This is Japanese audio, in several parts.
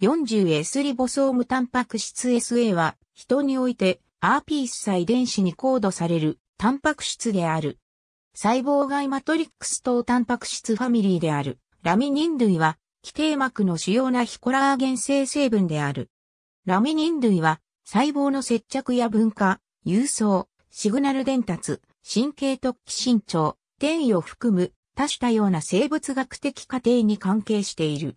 40S リボソームタンパク質 SA は、人において RP1 遺電子にコードされるタンパク質である。細胞外マトリックス等タンパク質ファミリーである。ラミニン類は、基底膜の主要なヒコラーゲン生成分である。ラミニン類は、細胞の接着や分化、郵送、シグナル伝達、神経突起伸長、転移を含む多種多様な生物学的過程に関係している。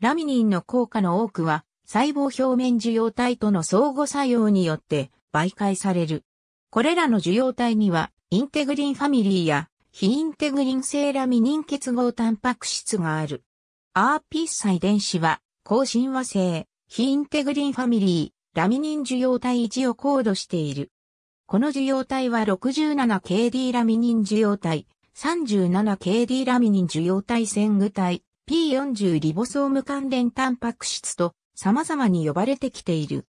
ラミニンの効果の多くは、細胞表面受容体との相互作用によって媒介される。これらの受容体には、インテグリンファミリーや、非インテグリン性ラミニン結合タンパク質がある。RP 細電子は、高親和性、非インテグリンファミリー、ラミニン受容体1をコードしている。この受容体は 67KD ラミニン受容体、37KD ラミニン受容体線具体、P40 リボソーム関連タンパク質と様々に呼ばれてきている。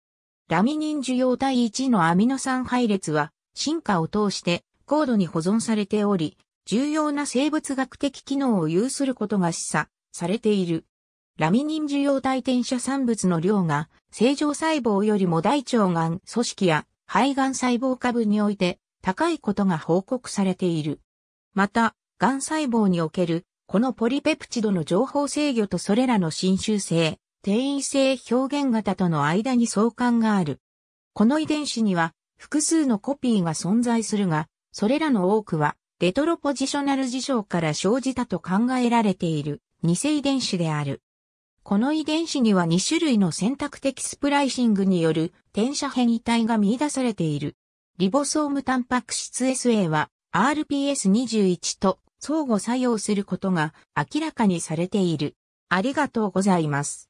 ラミニン受容体1のアミノ酸配列は進化を通して高度に保存されており、重要な生物学的機能を有することが示唆されている。ラミニン受容体転写産物の量が正常細胞よりも大腸がん組織や肺がん細胞株において高いことが報告されている。また、がん細胞におけるこのポリペプチドの情報制御とそれらの侵襲性、転移性表現型との間に相関がある。この遺伝子には複数のコピーが存在するが、それらの多くはレトロポジショナル事象から生じたと考えられている偽遺伝子である。この遺伝子には2種類の選択的スプライシングによる転写変異体が見出されている。リボソームタンパク質 SA は RPS21 と相互作用することが明らかにされている。ありがとうございます。